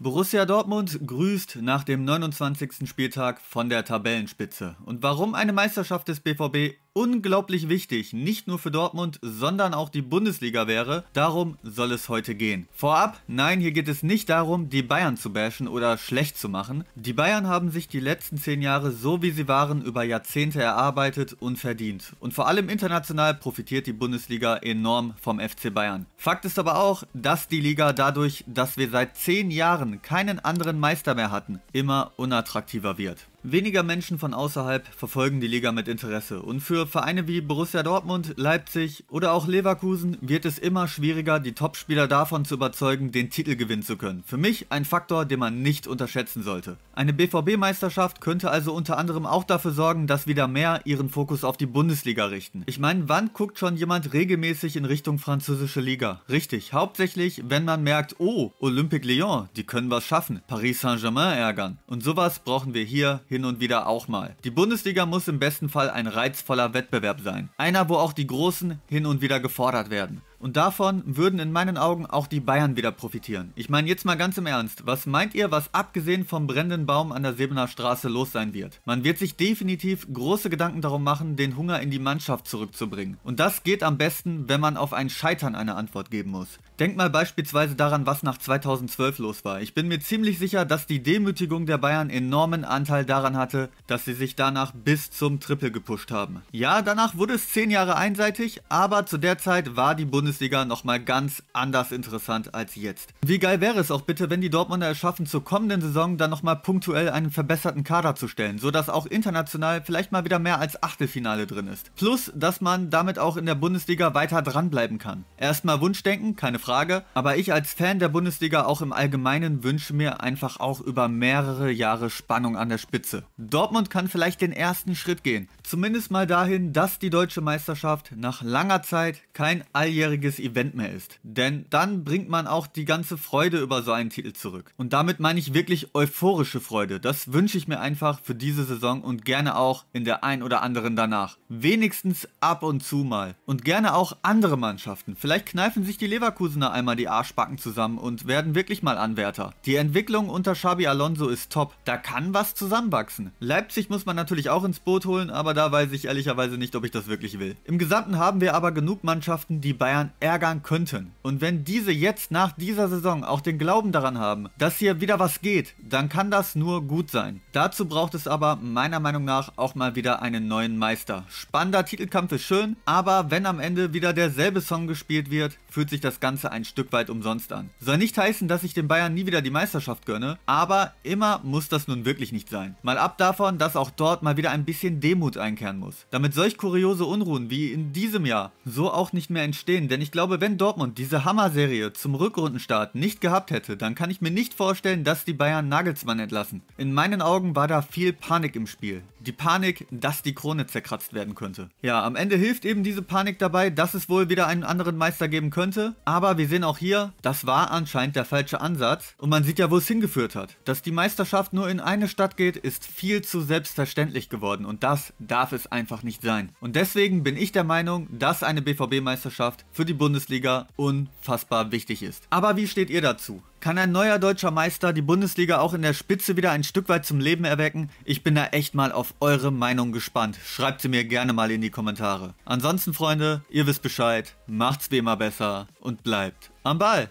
Borussia Dortmund grüßt nach dem 29. Spieltag von der Tabellenspitze. Und warum eine Meisterschaft des BVB unglaublich wichtig, nicht nur für Dortmund, sondern auch die Bundesliga wäre. Darum soll es heute gehen. Vorab, nein, hier geht es nicht darum, die Bayern zu bashen oder schlecht zu machen. Die Bayern haben sich die letzten zehn Jahre so wie sie waren über Jahrzehnte erarbeitet und verdient. Und vor allem international profitiert die Bundesliga enorm vom FC Bayern. Fakt ist aber auch, dass die Liga dadurch, dass wir seit zehn Jahren keinen anderen Meister mehr hatten, immer unattraktiver wird. Weniger Menschen von außerhalb verfolgen die Liga mit Interesse und für Vereine wie Borussia Dortmund, Leipzig oder auch Leverkusen wird es immer schwieriger, die Topspieler davon zu überzeugen, den Titel gewinnen zu können. Für mich ein Faktor, den man nicht unterschätzen sollte. Eine BVB-Meisterschaft könnte also unter anderem auch dafür sorgen, dass wieder mehr ihren Fokus auf die Bundesliga richten. Ich meine, wann guckt schon jemand regelmäßig in Richtung französische Liga? Richtig, hauptsächlich, wenn man merkt, oh, Olympique Lyon, die können was schaffen, Paris Saint-Germain ärgern. Und sowas brauchen wir hier hin und wieder auch mal. Die Bundesliga muss im besten Fall ein reizvoller Wettbewerb sein. Einer, wo auch die Großen hin und wieder gefordert werden. Und davon würden in meinen Augen auch die Bayern wieder profitieren. Ich meine jetzt mal ganz im Ernst, was meint ihr, was abgesehen vom brennenden Baum an der Sebener Straße los sein wird? Man wird sich definitiv große Gedanken darum machen, den Hunger in die Mannschaft zurückzubringen. Und das geht am besten, wenn man auf ein Scheitern eine Antwort geben muss. Denkt mal beispielsweise daran, was nach 2012 los war. Ich bin mir ziemlich sicher, dass die Demütigung der Bayern enormen Anteil daran hatte, dass sie sich danach bis zum Triple gepusht haben. Ja, danach wurde es 10 Jahre einseitig, aber zu der Zeit war die Bundesliga Bundesliga nochmal ganz anders interessant als jetzt. Wie geil wäre es auch bitte, wenn die Dortmunder es schaffen, zur kommenden Saison dann nochmal punktuell einen verbesserten Kader zu stellen, sodass auch international vielleicht mal wieder mehr als Achtelfinale drin ist. Plus, dass man damit auch in der Bundesliga weiter dranbleiben kann. Erstmal Wunschdenken, keine Frage, aber ich als Fan der Bundesliga auch im Allgemeinen wünsche mir einfach auch über mehrere Jahre Spannung an der Spitze. Dortmund kann vielleicht den ersten Schritt gehen, zumindest mal dahin, dass die deutsche Meisterschaft nach langer Zeit kein alljähriges einjähriges Event mehr ist. Denn dann bringt man auch die ganze Freude über so einen Titel zurück. Und damit meine ich wirklich euphorische Freude. Das wünsche ich mir einfach für diese Saison und gerne auch in der ein oder anderen danach. Wenigstens ab und zu mal. Und gerne auch andere Mannschaften. Vielleicht kneifen sich die Leverkusener einmal die Arschbacken zusammen und werden wirklich mal Anwärter. Die Entwicklung unter Xabi Alonso ist top. Da kann was zusammenwachsen. Leipzig muss man natürlich auch ins Boot holen, aber da weiß ich ehrlicherweise nicht, ob ich das wirklich will. Im Gesamten haben wir aber genug Mannschaften, die Bayern Bayern ärgern könnten. Und wenn diese jetzt nach dieser Saison auch den Glauben daran haben, dass hier wieder was geht, dann kann das nur gut sein. Dazu braucht es aber meiner Meinung nach auch mal wieder einen neuen Meister. Spannender Titelkampf ist schön, aber wenn am Ende wieder derselbe Song gespielt wird, fühlt sich das Ganze ein Stück weit umsonst an. Soll nicht heißen, dass ich den Bayern nie wieder die Meisterschaft gönne, aber immer muss das nun wirklich nicht sein. Mal ab davon, dass auch dort mal wieder ein bisschen Demut einkehren muss. Damit solch kuriose Unruhen wie in diesem Jahr so auch nicht mehr entstehen, denn denn ich glaube, wenn Dortmund diese Hammer-Serie zum Rückrundenstart nicht gehabt hätte, dann kann ich mir nicht vorstellen, dass die Bayern Nagelsmann entlassen. In meinen Augen war da viel Panik im Spiel. Die Panik, dass die Krone zerkratzt werden könnte. Ja, am Ende hilft eben diese Panik dabei, dass es wohl wieder einen anderen Meister geben könnte. Aber wir sehen auch hier, das war anscheinend der falsche Ansatz. Und man sieht ja, wo es hingeführt hat. Dass die Meisterschaft nur in eine Stadt geht, ist viel zu selbstverständlich geworden. Und das darf es einfach nicht sein. Und deswegen bin ich der Meinung, dass eine BVB-Meisterschaft für die Bundesliga unfassbar wichtig ist. Aber wie steht ihr dazu? Kann ein neuer deutscher Meister die Bundesliga auch in der Spitze wieder ein Stück weit zum Leben erwecken? Ich bin da echt mal auf eure Meinung gespannt. Schreibt sie mir gerne mal in die Kommentare. Ansonsten, Freunde, ihr wisst Bescheid. Macht's wie immer besser und bleibt am Ball.